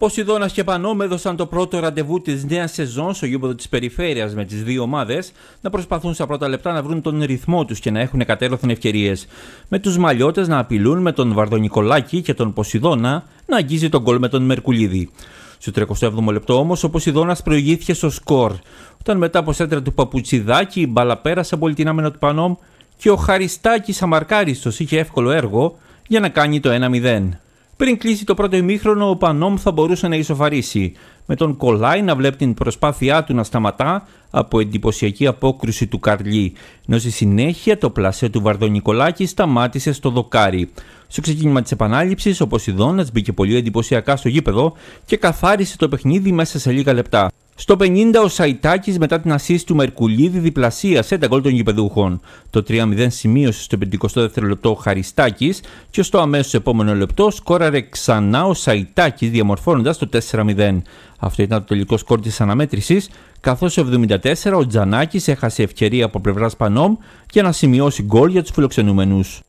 Ποσειδώνας και Πανόμ έδωσαν το πρώτο ραντεβού της νέας σεζόν στο γήπεδο της Περιφέρειας με τις δύο ομάδες να προσπαθούν στα πρώτα λεπτά να βρουν τον ρυθμό τους και να έχουν κατέρωθεν ευκαιρίες. Με τους μαλλιώτε να απειλούν με τον Βαρδονικολάκη και τον Ποσειδώνα να αγγίζει τον κολ με τον Μερκουλίδη. Στο 37ο λεπτό όμως, ο Ποσειδώνας προηγήθηκε στο σκορ, όταν μετά από σέντρα του Παπουτσιδάκη η μπαλα πέρασε από του Πανόμ και ο Χαριστάκης Αμαρκάριστος είχε εύκολο έργο για να κάνει το 1-0. Πριν κλείσει το πρώτο ημίχρονο, ο Πανόμ θα μπορούσε να ισοφαρίσει. Με τον Κολάι να βλέπει την προσπάθειά του να σταματά από εντυπωσιακή απόκρουση του Καρλί. Ενώ στη συνέχεια το πλασέ του Βαρδονικολάκη σταμάτησε στο δοκάρι. Στο ξεκίνημα της επανάληψης, ο Ποσειδώνας μπήκε πολύ εντυπωσιακά στο γήπεδο και καθάρισε το παιχνίδι μέσα σε λίγα λεπτά. Στο 50 ο Σαϊτάκης μετά την ασίστ του Μερκουλίδη διπλασίασε τα γκολ των γηπεδούχων. Το 3-0 σημείωσε στο 52ο λεπτό ο Χαριστάκης και στο αμέσως επόμενο λεπτό σκόραρε ξανά ο Σαϊτάκης διαμορφώνοντας το 4-0. Αυτό ήταν το τελικό σκόρ της αναμέτρησης, καθώς στο 74 ο Τζανάκης έχασε ευκαιρία από πλευράς Πανόμ για να σημειώσει γκολ για τους φιλοξενούμενους.